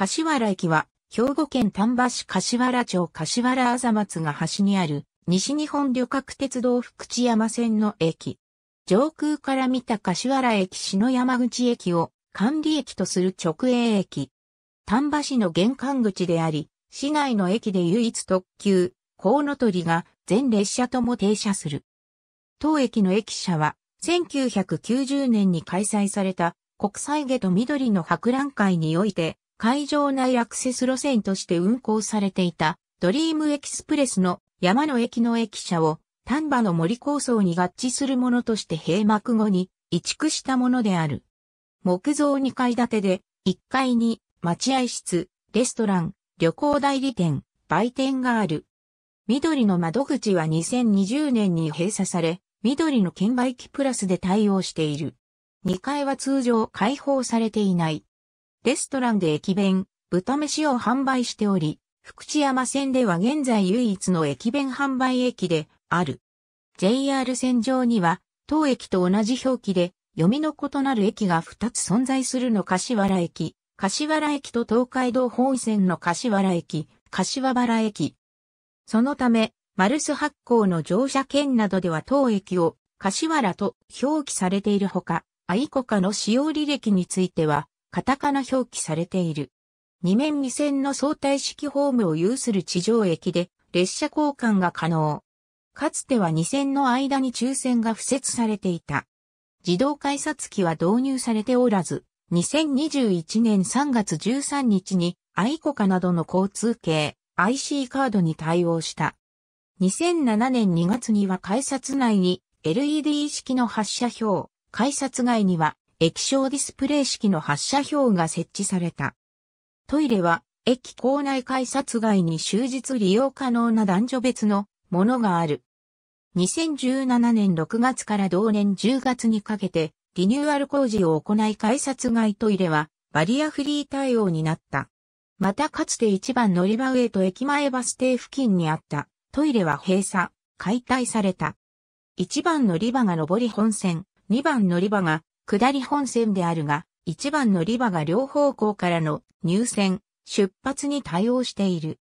柏原駅は、兵庫県丹波市柏原町柏原あざ松が橋にある、西日本旅客鉄道福知山線の駅。上空から見た柏原駅篠山口駅を管理駅とする直営駅。丹波市の玄関口であり、市内の駅で唯一特急、コウノトリが全列車とも停車する。当駅の駅舎は、1990年に開催された国際下と緑の博覧会において、会場内アクセス路線として運行されていたドリームエキスプレスの山の駅の駅舎を丹波の森構想に合致するものとして閉幕後に移築したものである。木造2階建てで1階に待合室、レストラン、旅行代理店、売店がある。緑の窓口は2020年に閉鎖され、緑の券売機プラスで対応している。2階は通常開放されていない。レストランで駅弁、豚飯を販売しており、福知山線では現在唯一の駅弁販売駅である。JR 線上には、当駅と同じ表記で、読みの異なる駅が2つ存在するの柏原駅、柏原駅と東海道本線の柏原駅、柏原駅。そのため、マルス発行の乗車券などでは当駅を柏原と表記されているほか、愛国家の使用履歴については、カタカナ表記されている。2面2線の相対式ホームを有する地上駅で列車交換が可能。かつては2線の間に抽選が付設されていた。自動改札機は導入されておらず、2021年3月13日にアイコカなどの交通系 IC カードに対応した。2007年2月には改札内に LED 式の発車表、改札外には液晶ディスプレイ式の発射表が設置された。トイレは、駅構内改札外に終日利用可能な男女別のものがある。2017年6月から同年10月にかけてリニューアル工事を行い改札外トイレはバリアフリー対応になった。またかつて一番乗り場上と駅前バス停付近にあったトイレは閉鎖、解体された。一番乗り場が上り本線、二番乗り場が下り本線であるが、一番乗り場が両方向からの入線、出発に対応している。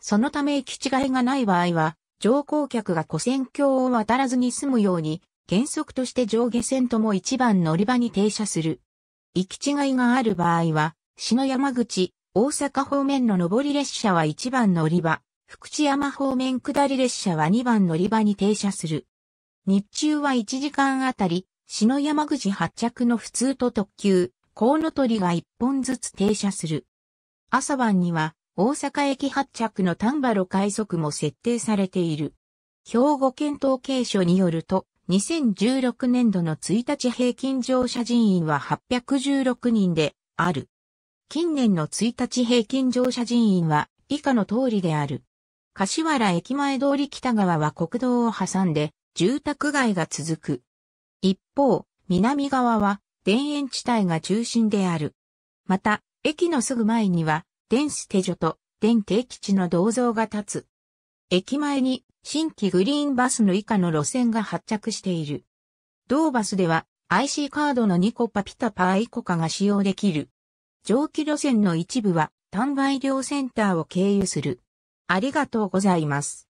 そのため行き違いがない場合は、乗降客が古線橋を渡らずに済むように、原則として上下線とも一番乗り場に停車する。行き違いがある場合は、篠山口、大阪方面の上り列車は一番乗り場、福知山方面下り列車は二番乗り場に停車する。日中は1時間あたり篠山口発着の普通と特急、コウノトリが一本ずつ停車する。朝晩には大阪駅発着の丹波路快速も設定されている。兵庫県統計所によると、2016年度の1日平均乗車人員は816人である。近年の1日平均乗車人員は以下の通りである。柏原駅前通り北側は国道を挟んで住宅街が続く。一方、南側は田園地帯が中心である。また、駅のすぐ前には、電子手所と電停地の銅像が立つ。駅前に新規グリーンバスの以下の路線が発着している。同バスでは IC カードの2個パピタパーイコカが使用できる。蒸気路線の一部は、単売量センターを経由する。ありがとうございます。